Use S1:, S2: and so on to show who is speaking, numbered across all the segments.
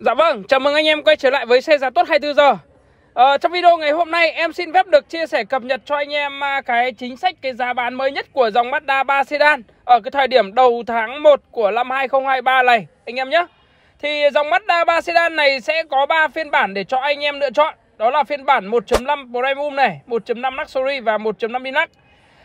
S1: Dạ vâng, chào mừng anh em quay trở lại với xe giá tốt 24 giờ à, Trong video ngày hôm nay em xin phép được chia sẻ cập nhật cho anh em à, cái chính sách cái giá bán mới nhất của dòng Mazda 3 sedan Ở cái thời điểm đầu tháng 1 của năm 2023 này anh em nhé Thì dòng Mazda 3 sedan này sẽ có 3 phiên bản để cho anh em lựa chọn Đó là phiên bản 1.5 Premium này, 1.5 Luxury và 1.5 Deluxe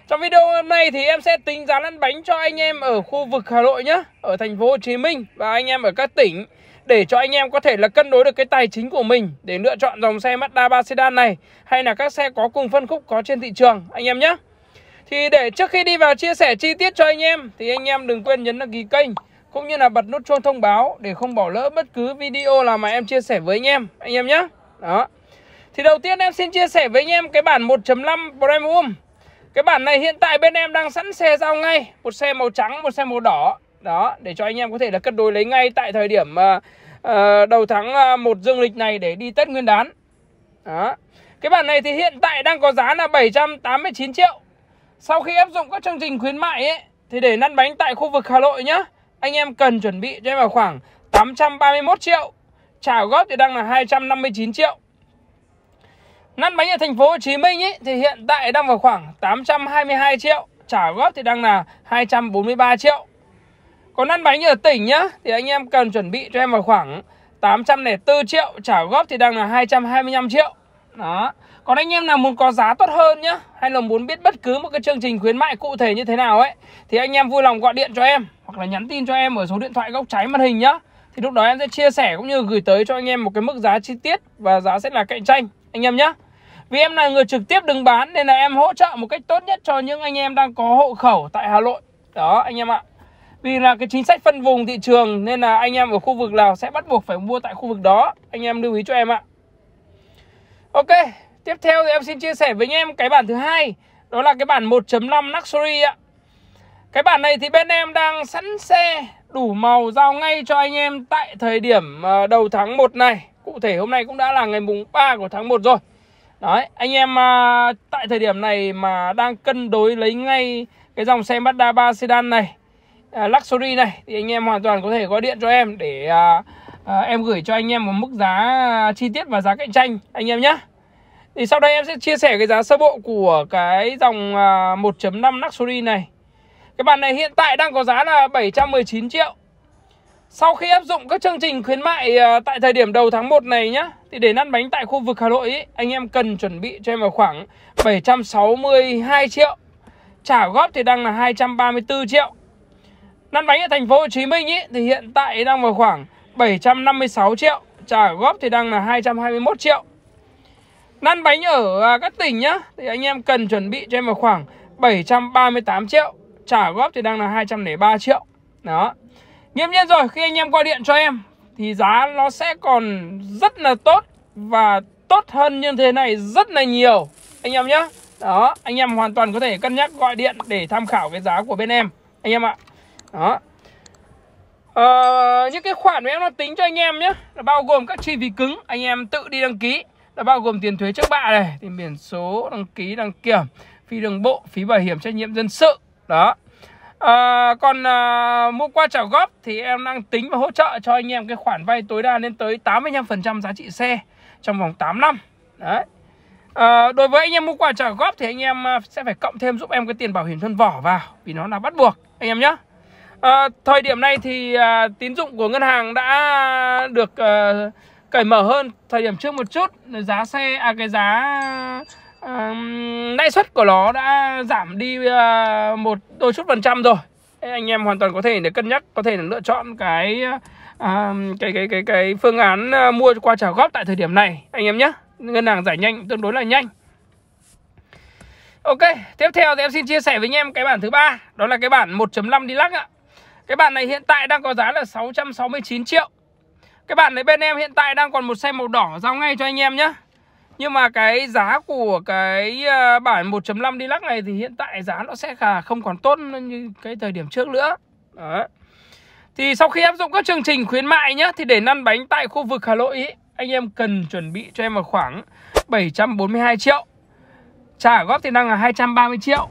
S1: trong video hôm nay thì em sẽ tính giá lăn bánh cho anh em ở khu vực Hà Nội nhé, ở thành phố Hồ Chí Minh và anh em ở các tỉnh để cho anh em có thể là cân đối được cái tài chính của mình để lựa chọn dòng xe Mazda 3 sedan này hay là các xe có cùng phân khúc có trên thị trường anh em nhé. Thì để trước khi đi vào chia sẻ chi tiết cho anh em thì anh em đừng quên nhấn đăng ký kênh cũng như là bật nút chuông thông báo để không bỏ lỡ bất cứ video nào mà em chia sẻ với anh em anh em nhé. Đó. Thì đầu tiên em xin chia sẻ với anh em cái bản 1.5 Premium. Cái bản này hiện tại bên em đang sẵn xe giao ngay, một xe màu trắng, một xe màu đỏ đó để cho anh em có thể là cân đối lấy ngay tại thời điểm uh, uh, đầu tháng ờ, một dương lịch này để đi Tết Nguyên đán đó cái bản này thì hiện tại đang có giá là 789 triệu sau khi áp dụng các chương trình khuyến mại ấy thì để lăn bánh tại khu vực Hà Nội nhá anh em cần chuẩn bị cho em vào khoảng 831 triệu trả góp thì đang là 259 triệu Lăn bánh ở thành phố Hồ Chí Minh ý, thì hiện tại đang vào khoảng 822 triệu Trả góp thì đang là 243 triệu còn ăn bánh ở tỉnh nhá Thì anh em cần chuẩn bị cho em vào khoảng 804 triệu Trả góp thì đang là 225 triệu Đó Còn anh em nào muốn có giá tốt hơn nhá Hay là muốn biết bất cứ một cái chương trình khuyến mại cụ thể như thế nào ấy Thì anh em vui lòng gọi điện cho em Hoặc là nhắn tin cho em ở số điện thoại góc trái màn hình nhá Thì lúc đó em sẽ chia sẻ cũng như gửi tới cho anh em một cái mức giá chi tiết Và giá sẽ là cạnh tranh Anh em nhá vì em là người trực tiếp đứng bán nên là em hỗ trợ một cách tốt nhất cho những anh em đang có hộ khẩu tại Hà Nội. Đó anh em ạ vì là cái chính sách phân vùng thị trường nên là anh em ở khu vực nào sẽ bắt buộc phải mua tại khu vực đó anh em lưu ý cho em ạ ok tiếp theo thì em xin chia sẻ với anh em cái bản thứ hai đó là cái bản 1.5 luxury ạ cái bản này thì bên em đang sẵn xe đủ màu giao ngay cho anh em tại thời điểm ờ, đầu tháng 1 này cụ thể hôm nay cũng đã là ngày mùng 3 của tháng 1 rồi Đấy, anh em ờ, tại thời điểm này mà đang cân đối lấy ngay cái dòng xe Mazda 3 sedan này À, luxury này thì anh em hoàn toàn có thể gọi điện cho em để uh, uh, em gửi cho anh em một mức giá chi tiết và giá cạnh tranh anh em nhé thì sau đây em sẽ chia sẻ cái giá sơ bộ của cái dòng uh, 1.5 luxury này cái bản này hiện tại đang có giá là 719 triệu sau khi áp dụng các chương trình khuyến mại tại thời điểm đầu tháng 1 này nhá Thì để lăn bánh tại khu vực Hà Nội ý, anh em cần chuẩn bị cho em vào khoảng 762 triệu Trả góp thì đang là 234 triệu Lăn bánh ở thành phố Hồ Chí Minh ý, thì hiện tại đang vào khoảng 756 triệu, trả góp thì đang là 221 triệu. Lăn bánh ở à, các tỉnh nhá, thì anh em cần chuẩn bị cho em vào khoảng 738 triệu, trả góp thì đang là 203 triệu. Đó. Nghiêm nhiên rồi, khi anh em gọi điện cho em thì giá nó sẽ còn rất là tốt và tốt hơn như thế này rất là nhiều anh em nhá đó anh em hoàn toàn có thể cân nhắc gọi điện để tham khảo cái giá của bên em anh em ạ đó à, những cái khoản mà em nó tính cho anh em nhé là bao gồm các chi phí cứng anh em tự đi đăng ký là bao gồm tiền thuế trước bạ này tiền biển số đăng ký đăng kiểm phí đường bộ phí bảo hiểm trách nhiệm dân sự đó à, còn à, mua qua trả góp thì em đang tính và hỗ trợ cho anh em cái khoản vay tối đa lên tới 85% giá trị xe trong vòng 8 năm đấy À, đối với anh em mua quà trả góp thì anh em sẽ phải cộng thêm giúp em cái tiền bảo hiểm thân vỏ vào vì nó là bắt buộc anh em nhé À, thời điểm này thì à, tín dụng của ngân hàng đã được à, cởi mở hơn thời điểm trước một chút giá xe à cái giá à, lãi suất của nó đã giảm đi à, một đôi chút phần trăm rồi anh em hoàn toàn có thể để cân nhắc có thể là lựa chọn cái à, cái cái cái cái phương án mua qua trả góp tại thời điểm này anh em nhé ngân hàng giải nhanh tương đối là nhanh Ok, tiếp theo thì em xin chia sẻ với anh em cái bản thứ ba, đó là cái bản 1.5 lắc ạ. Cái bạn này hiện tại đang có giá là 669 triệu Cái bạn này bên em hiện tại đang còn một xe màu đỏ giao ngay cho anh em nhé Nhưng mà cái giá của cái ờ, bản 1.5 Deluxe này thì hiện tại giá nó sẽ khá không còn tốt như cái thời điểm trước nữa Đó. Thì sau khi áp dụng các chương trình khuyến mại nhé Thì để năn bánh tại khu vực Hà Nội anh em cần chuẩn bị cho em vào khoảng 742 triệu Trả góp thì đang là 230 triệu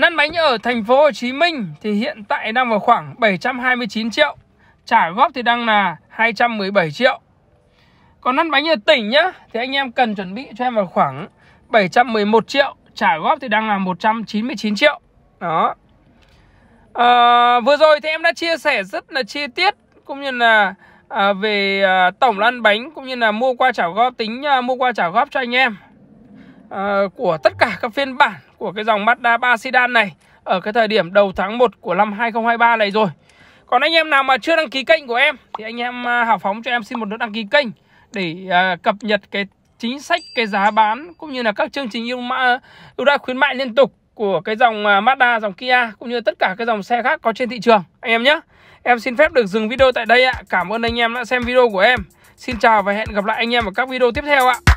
S1: Lăn bánh ở thành phố Hồ Chí Minh thì hiện tại đang vào khoảng 729 triệu. Trả góp thì đang là 217 triệu. Còn lăn bánh ở tỉnh nhá thì anh em cần chuẩn bị cho em vào khoảng 711 triệu. Trả góp thì đang là 199 triệu. Đó. À, vừa rồi thì em đã chia sẻ rất là chi tiết cũng như là à, về à, tổng lăn bánh cũng như là mua qua trả góp tính à, mua qua trả góp cho anh em uh, của tất cả các phiên bản của cái dòng Mazda 3 sedan này ở cái thời điểm đầu tháng 1 của năm 2023 này rồi. Còn anh em nào mà chưa đăng ký kênh của em thì anh em à, hào phóng cho em xin một nút đăng ký kênh để uh, cập nhật cái chính sách cái giá bán cũng như là các chương trình ưu mã ưu đãi khuyến mại liên tục của cái dòng à, Mazda, dòng Kia cũng như tất cả các dòng xe khác có trên thị trường anh em nhé. Em xin phép được dừng video tại đây ạ. Cảm ơn anh em đã xem video của em. Xin chào và hẹn gặp lại anh em ở các video tiếp theo ạ.